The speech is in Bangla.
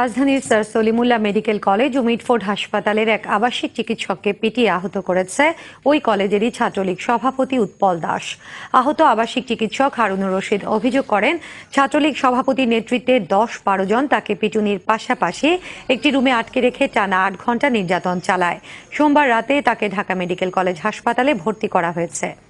রাজধানীর স্যার সলিমুল্লাহ মেডিকেল কলেজ ও মিটফোর্ড হাসপাতালের এক আবাসিক চিকিৎসককে পিটিয়ে আহত করেছে ওই কলেজেরই ছাত্রলীগ সভাপতি উৎপল দাস আহত আবাসিক চিকিৎসক হারুনুর রশিদ অভিযোগ করেন ছাত্রলীগ সভাপতির নেতৃত্বে দশ বারো জন তাকে পিটুনির পাশাপাশি একটি রুমে আটকে রেখে টানা আট ঘন্টা নির্যাতন চালায় সোমবার রাতে তাকে ঢাকা মেডিকেল কলেজ হাসপাতালে ভর্তি করা হয়েছে